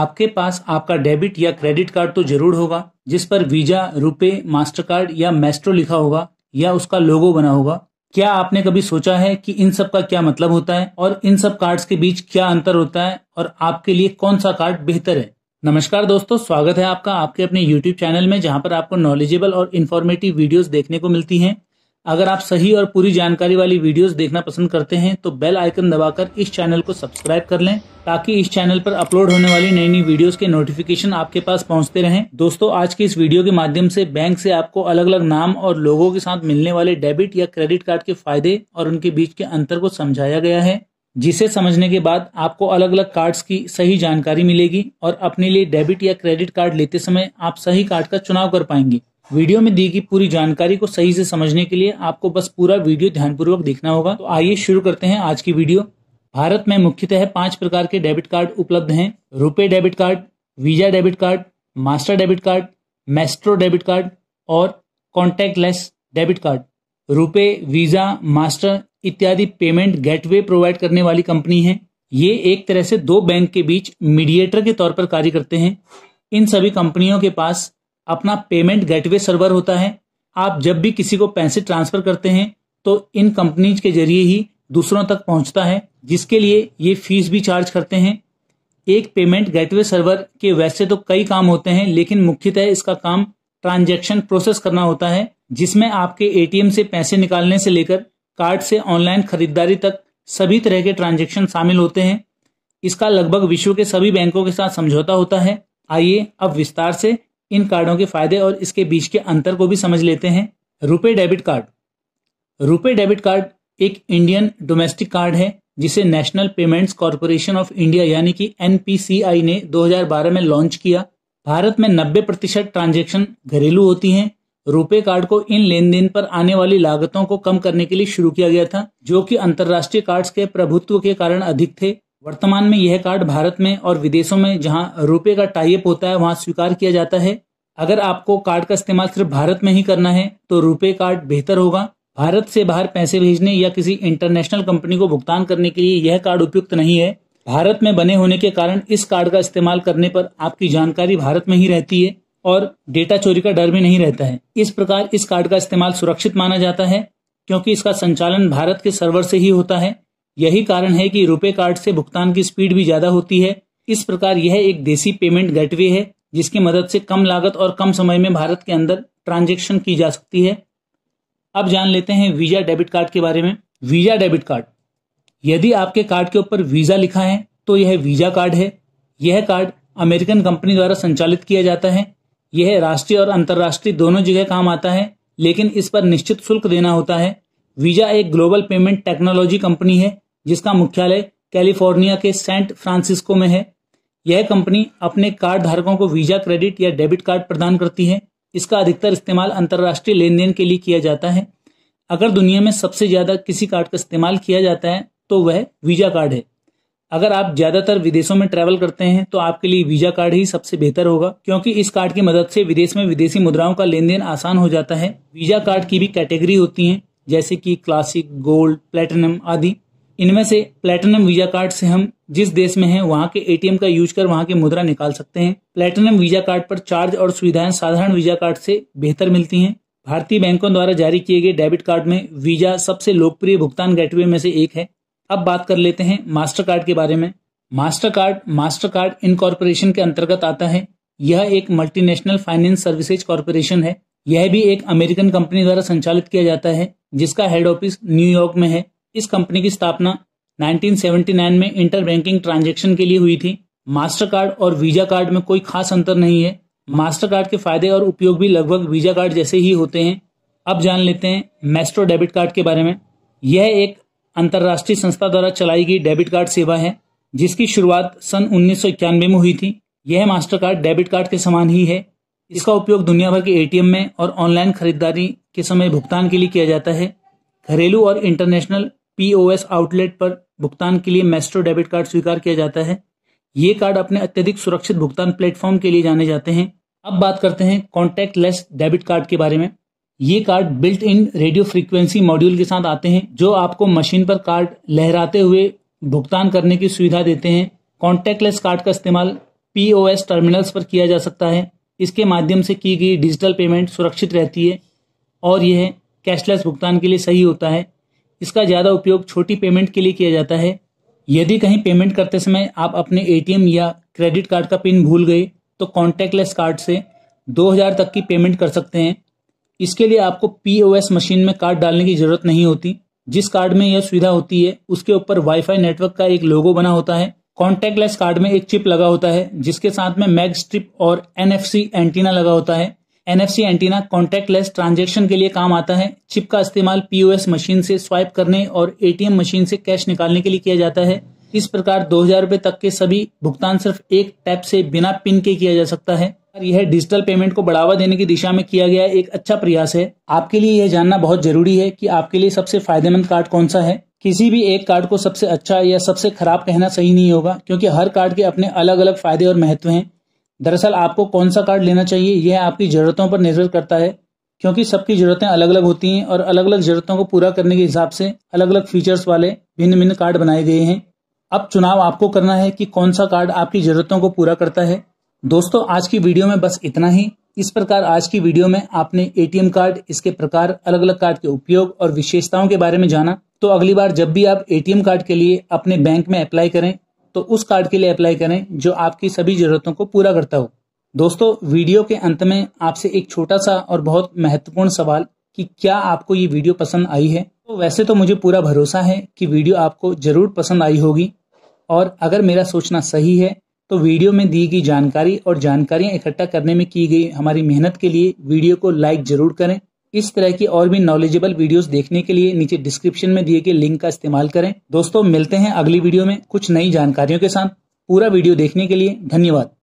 आपके पास आपका डेबिट या क्रेडिट कार्ड तो जरूर होगा जिस पर वीजा रुपए मास्टर कार्ड या मेस्ट्रो लिखा होगा या उसका लोगो बना होगा क्या आपने कभी सोचा है कि इन सब का क्या मतलब होता है और इन सब कार्ड्स के बीच क्या अंतर होता है और आपके लिए कौन सा कार्ड बेहतर है नमस्कार दोस्तों स्वागत है आपका आपके अपने YouTube चैनल में जहां पर आपको नॉलेजेबल और इन्फॉर्मेटिव वीडियोस देखने को मिलती हैं अगर आप सही और पूरी जानकारी वाली वीडियोस देखना पसंद करते हैं तो बेल आइकन दबाकर इस चैनल को सब्सक्राइब कर लें ताकि इस चैनल पर अपलोड होने वाली नई नई वीडियोस के नोटिफिकेशन आपके पास पहुंचते रहें दोस्तों आज की इस वीडियो के माध्यम से बैंक से आपको अलग अलग नाम और लोगों के साथ मिलने वाले डेबिट या क्रेडिट कार्ड के फायदे और उनके बीच के अंतर को समझाया गया है जिसे समझने के बाद आपको अलग अलग कार्ड्स की सही जानकारी मिलेगी और अपने लिए डेबिट या क्रेडिट कार्ड लेते समय आप सही कार्ड का चुनाव कर पाएंगे वीडियो में दी गई पूरी जानकारी को सही से समझने के लिए आपको बस पूरा वीडियो ध्यानपूर्वक देखना होगा तो आइए शुरू करते हैं आज की वीडियो भारत में मुख्यतः पांच प्रकार के डेबिट कार्ड उपलब्ध हैं RuPay debit card Visa debit card master debit card Maestro debit card और contact debit card RuPay Visa master इत्यादि पेमेंट गेटवे प्रोवाइड करने वाली कंपनी है ये एक तरह से दो बैंक के बीच मीडिएटर के तौर पर कार्य करते हैं इन सभी कंपनियों के पास अपना पेमेंट गेटवे सर्वर होता है आप जब भी किसी को पैसे ट्रांसफर करते हैं तो इन कंपनीज के जरिए ही दूसरों तक पहुंचता है जिसके लिए ये फीस भी चार्ज करते हैं एक पेमेंट गेटवे सर्वर के वैसे तो कई काम होते हैं लेकिन मुख्यतः इसका काम ट्रांजेक्शन प्रोसेस करना होता है जिसमें आपके एटीएम से पैसे निकालने से लेकर कार्ड से ऑनलाइन खरीदारी तक सभी तरह के ट्रांजेक्शन शामिल होते हैं इसका लगभग विश्व के सभी बैंकों के साथ समझौता होता है आइए अब विस्तार से इन कार्डों के फायदे और इसके बीच के अंतर को भी समझ लेते हैं RuPay debit card RuPay debit card एक इंडियन डोमेस्टिक कार्ड है जिसे National Payments Corporation of India यानी कि एनपीसीआई ने 2012 में लॉन्च किया भारत में 90 प्रतिशत ट्रांजेक्शन घरेलू होती हैं रुपे कार्ड को इन लेन देन पर आने वाली लागतों को कम करने के लिए शुरू किया गया था जो कि अंतर्राष्ट्रीय कार्ड्स के प्रभुत्व के कारण अधिक थे वर्तमान में यह कार्ड भारत में और विदेशों में जहां रुपए का टाइप होता है वहां स्वीकार किया जाता है अगर आपको कार्ड का इस्तेमाल सिर्फ भारत में ही करना है तो रुपए कार्ड बेहतर होगा भारत से बाहर पैसे भेजने या किसी इंटरनेशनल कंपनी को भुगतान करने के लिए यह कार्ड उपयुक्त नहीं है भारत में बने होने के कारण इस कार्ड का इस्तेमाल करने पर आपकी जानकारी भारत में ही रहती है और डेटा चोरी का डर भी नहीं रहता है इस प्रकार इस कार्ड का इस्तेमाल सुरक्षित माना जाता है क्योंकि इसका संचालन भारत के सर्वर से ही होता है यही कारण है कि रुपे कार्ड से भुगतान की स्पीड भी ज्यादा होती है इस प्रकार यह एक देसी पेमेंट गेटवे है जिसकी मदद से कम लागत और कम समय में भारत के अंदर ट्रांजेक्शन की जा सकती है अब जान लेते हैं वीजा डेबिट कार्ड के बारे में वीजा डेबिट कार्ड यदि आपके कार्ड के ऊपर वीजा लिखा है तो यह वीजा कार्ड है यह कार्ड अमेरिकन कंपनी द्वारा संचालित किया जाता है यह राष्ट्रीय और अंतर्राष्ट्रीय दोनों जगह काम आता है लेकिन इस पर निश्चित शुल्क देना होता है वीजा एक ग्लोबल पेमेंट टेक्नोलॉजी कंपनी है जिसका मुख्यालय कैलिफोर्निया के सेंट फ्रांसिस्को में है यह कंपनी अपने कार्ड धारकों को वीजा क्रेडिट या डेबिट कार्ड प्रदान करती है इसका अधिकतर इस्तेमाल अंतर्राष्ट्रीय लेन देन के लिए किया जाता है अगर दुनिया में सबसे ज्यादा किसी कार्ड का इस्तेमाल किया जाता है तो वह वीजा कार्ड है अगर आप ज्यादातर विदेशों में ट्रैवल करते हैं तो आपके लिए वीजा कार्ड ही सबसे बेहतर होगा क्योंकि इस कार्ड की मदद से विदेश में विदेशी मुद्राओं का लेन देन आसान हो जाता है वीजा कार्ड की भी कैटेगरी होती है जैसे कि क्लासिक गोल्ड प्लेटिनम आदि इनमें से प्लेटिनम वीजा कार्ड से हम जिस देश में हैं वहां के एटीएम का यूज कर वहां की मुद्रा निकाल सकते हैं प्लेटिनम वीजा कार्ड पर चार्ज और सुविधाएं साधारण वीजा कार्ड से बेहतर मिलती हैं भारतीय बैंकों द्वारा जारी किए गए डेबिट कार्ड में वीजा सबसे लोकप्रिय भुगतान गेटवे में से एक है अब बात कर लेते हैं मास्टर कार्ड के बारे में Mastercard Mastercard incorporation के अंतर्गत आता है यह एक मल्टीनेशनल फाइनेंस सर्विसेज कॉरपोरेशन है यह भी एक अमेरिकन कंपनी द्वारा संचालित किया जाता है जिसका हेड ऑफिस न्यूयॉर्क में है इस कंपनी की स्थापना 1979 में इंटर बैंकिंग ट्रांजेक्शन के लिए हुई थी मास्टर कार्ड और वीजा कार्ड में कोई खास अंतर नहीं है मास्टर कार्ड के फायदे और उपयोग भी लगभग वीजा कार्ड जैसे ही होते हैं अब जान लेते हैं मेस्ट्रो डेबिट कार्ड के बारे में यह एक अंतर्राष्ट्रीय संस्था द्वारा चलाई गई डेबिट कार्ड सेवा है जिसकी शुरुआत सन उन्नीस में हुई थी यह मास्टर कार्ड डेबिट कार्ड के समान ही है इसका उपयोग दुनिया भर के एटीएम में और ऑनलाइन खरीदारी के समय भुगतान के लिए किया जाता है घरेलू और इंटरनेशनल पीओएस आउटलेट पर भुगतान के लिए मेस्ट्रो डेबिट कार्ड स्वीकार किया जाता है ये कार्ड अपने अत्यधिक सुरक्षित भुगतान प्लेटफॉर्म के लिए जाने जाते हैं अब बात करते हैं कॉन्टेक्ट लेस डेबिट कार्ड के बारे में ये card built in radio frequency module के साथ आते हैं जो आपको मशीन पर कार्ड लहराते हुए भुगतान करने की सुविधा देते हैं लेस कार्ड का इस्तेमाल पीओएस टर्मिनल्स पर किया जा सकता है इसके माध्यम से की गई डिजिटल पेमेंट सुरक्षित रहती है और यह कैशलेस भुगतान के लिए सही होता है इसका ज़्यादा उपयोग छोटी पेमेंट के लिए किया जाता है यदि कहीं पेमेंट करते समय आप अपने एटीएम या क्रेडिट कार्ड का पिन भूल गए तो कॉन्टेक्टलेस कार्ड से 2000 तक की पेमेंट कर सकते हैं इसके लिए आपको पीओएस मशीन में कार्ड डालने की ज़रूरत नहीं होती जिस कार्ड में यह सुविधा होती है उसके ऊपर वाईफाई नेटवर्क का एक लोगो बना होता है कॉन्टेक्टलेस कार्ड में एक चिप लगा होता है जिसके साथ में मैग स्ट्रिप और एनएफसी एंटीना लगा होता है एनएफसी एंटीना लेस ट्रांजेक्शन के लिए काम आता है चिप का इस्तेमाल पीओएस मशीन से स्वाइप करने और एटीएम मशीन से कैश निकालने के लिए किया जाता है इस प्रकार दो हजार रूपए तक के सभी भुगतान सिर्फ एक टैप से बिना पिन के किया जा सकता है और यह डिजिटल पेमेंट को बढ़ावा देने की दिशा में किया गया एक अच्छा प्रयास है आपके लिए यह जानना बहुत जरूरी है कि आपके लिए सबसे फायदेमंद कार्ड कौन सा है किसी भी एक कार्ड को सबसे अच्छा या सबसे खराब कहना सही नहीं होगा क्योंकि हर कार्ड के अपने अलग अलग फायदे और महत्व हैं दरअसल आपको कौन सा कार्ड लेना चाहिए यह आपकी ज़रूरतों पर निर्भर करता है क्योंकि सबकी ज़रूरतें अलग अलग होती हैं और अलग अलग ज़रूरतों को पूरा करने के हिसाब से अलग अलग फीचर्स वाले भिन्न भिन्न कार्ड बनाए गए हैं अब चुनाव आपको करना है कि कौन सा कार्ड आपकी ज़रूरतों को पूरा करता है दोस्तों आज की वीडियो में बस इतना ही इस प्रकार आज की वीडियो में आपने एटीएम कार्ड इसके प्रकार अलग अलग कार्ड के उपयोग और विशेषताओं के बारे में जाना तो अगली बार जब भी आप एटीएम कार्ड के लिए अपने बैंक में अप्लाई करें तो उस कार्ड के लिए अप्लाई करें जो आपकी सभी जरूरतों को पूरा करता हो दोस्तों वीडियो के अंत में आपसे एक छोटा सा और बहुत महत्वपूर्ण सवाल कि क्या आपको ये वीडियो पसंद आई है तो वैसे तो मुझे पूरा भरोसा है कि वीडियो आपको जरूर पसंद आई होगी और अगर मेरा सोचना सही है तो वीडियो में दी गई जानकारी और जानकारियां इकट्ठा करने में की गई हमारी मेहनत के लिए वीडियो को लाइक जरूर करें इस तरह की और भी नॉलेजेबल वीडियोस देखने के लिए नीचे डिस्क्रिप्शन में दिए गए लिंक का इस्तेमाल करें दोस्तों मिलते हैं अगली वीडियो में कुछ नई जानकारियों के साथ पूरा वीडियो देखने के लिए धन्यवाद